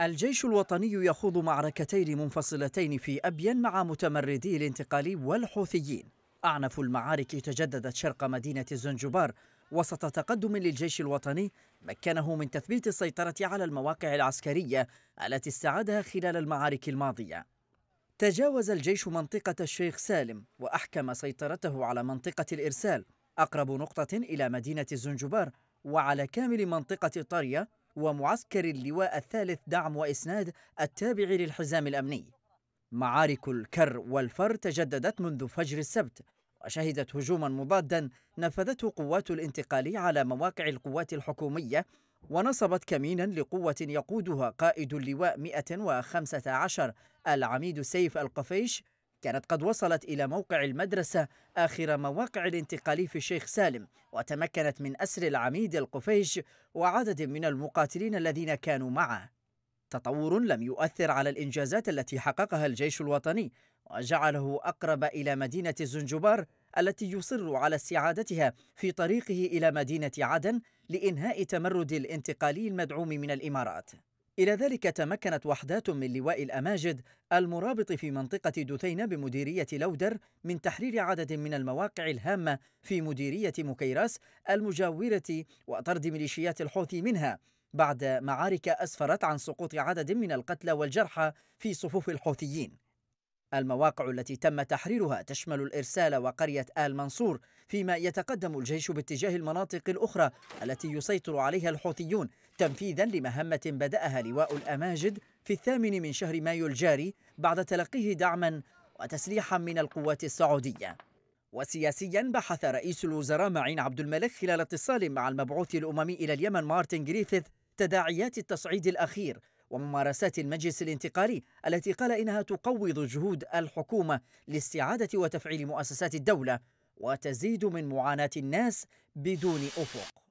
الجيش الوطني يخوض معركتين منفصلتين في أبين مع متمردي الانتقالي والحوثيين أعنف المعارك تجددت شرق مدينة الزنجبار وسط تقدم للجيش الوطني مكنه من تثبيت السيطرة على المواقع العسكرية التي استعادها خلال المعارك الماضية تجاوز الجيش منطقة الشيخ سالم وأحكم سيطرته على منطقة الإرسال أقرب نقطة إلى مدينة الزنجبار وعلى كامل منطقة طرية ومعسكر اللواء الثالث دعم وإسناد التابع للحزام الأمني معارك الكر والفر تجددت منذ فجر السبت وشهدت هجوما مضادا نفذته قوات الانتقال على مواقع القوات الحكومية ونصبت كمينا لقوة يقودها قائد اللواء 115 العميد سيف القفيش كانت قد وصلت إلى موقع المدرسة آخر مواقع الانتقال في الشيخ سالم وتمكنت من أسر العميد القفيش وعدد من المقاتلين الذين كانوا معه تطور لم يؤثر على الإنجازات التي حققها الجيش الوطني وجعله أقرب إلى مدينة الزنجبار التي يصر على استعادتها في طريقه إلى مدينة عدن لإنهاء تمرد الانتقالي المدعوم من الإمارات إلى ذلك تمكنت وحدات من لواء الأماجد المرابط في منطقة دثينة بمديرية لودر من تحرير عدد من المواقع الهامة في مديرية مكيراس المجاورة وطرد ميليشيات الحوثي منها بعد معارك أسفرت عن سقوط عدد من القتلى والجرحى في صفوف الحوثيين المواقع التي تم تحريرها تشمل الإرسال وقرية آل منصور فيما يتقدم الجيش باتجاه المناطق الأخرى التي يسيطر عليها الحوثيون تنفيذا لمهمة بدأها لواء الأماجد في الثامن من شهر مايو الجاري بعد تلقيه دعما وتسليحا من القوات السعودية وسياسيا بحث رئيس الوزراء معين عبد الملك خلال اتصال مع المبعوث الأممي إلى اليمن مارتن جريفيث تداعيات التصعيد الأخير وممارسات المجلس الانتقالي التي قال إنها تقوض جهود الحكومة لاستعادة وتفعيل مؤسسات الدولة وتزيد من معاناة الناس بدون أفق